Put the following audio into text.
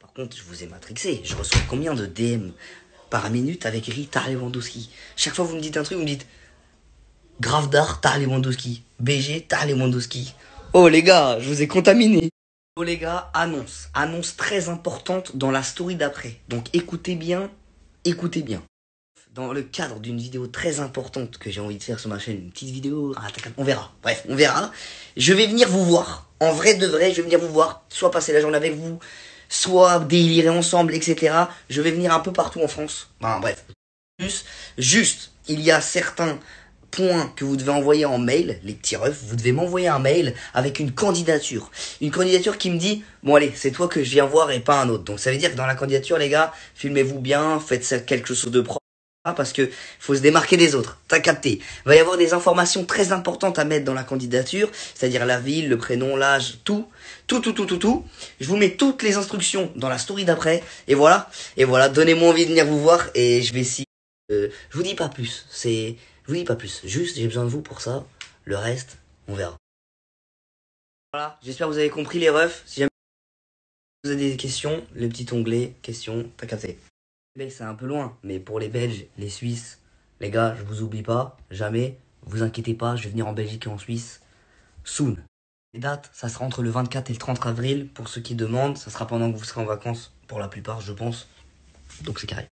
par contre, je vous ai matrixé. Je reçois combien de DM par minute avec Rita Lewandowski Chaque fois, que vous me dites un truc, vous me dites Grave d'art, Lewandowski. BG, Tar Lewandowski. Oh les gars, je vous ai contaminé. Oh les gars, annonce. Annonce très importante dans la story d'après. Donc écoutez bien, écoutez bien. Dans le cadre d'une vidéo très importante que j'ai envie de faire sur ma chaîne, une petite vidéo, on verra. Bref, on verra. Je vais venir vous voir. En vrai de vrai, je vais venir vous voir. Soit passer la journée avec vous, soit délirer ensemble, etc. Je vais venir un peu partout en France. Enfin, bref. Juste, il y a certains points que vous devez envoyer en mail, les petits refs, vous devez m'envoyer un mail avec une candidature. Une candidature qui me dit, bon allez, c'est toi que je viens voir et pas un autre. Donc ça veut dire que dans la candidature, les gars, filmez-vous bien, faites quelque chose de propre. Ah, parce que faut se démarquer des autres. T'as capté. Il va y avoir des informations très importantes à mettre dans la candidature, c'est-à-dire la ville, le prénom, l'âge, tout. Tout, tout, tout, tout, tout. Je vous mets toutes les instructions dans la story d'après. Et voilà. Et voilà. Donnez-moi envie de venir vous voir et je vais si... je vous dis pas plus. C'est, je vous dis pas plus. Juste, j'ai besoin de vous pour ça. Le reste, on verra. Voilà. J'espère que vous avez compris les refs. Si jamais vous avez des questions, le petit onglet questions, t'as capté c'est un peu loin, mais pour les Belges, les Suisses, les gars, je vous oublie pas, jamais, vous inquiétez pas, je vais venir en Belgique et en Suisse, soon. Les dates, ça sera entre le 24 et le 30 avril, pour ceux qui demandent, ça sera pendant que vous serez en vacances, pour la plupart, je pense, donc c'est carré.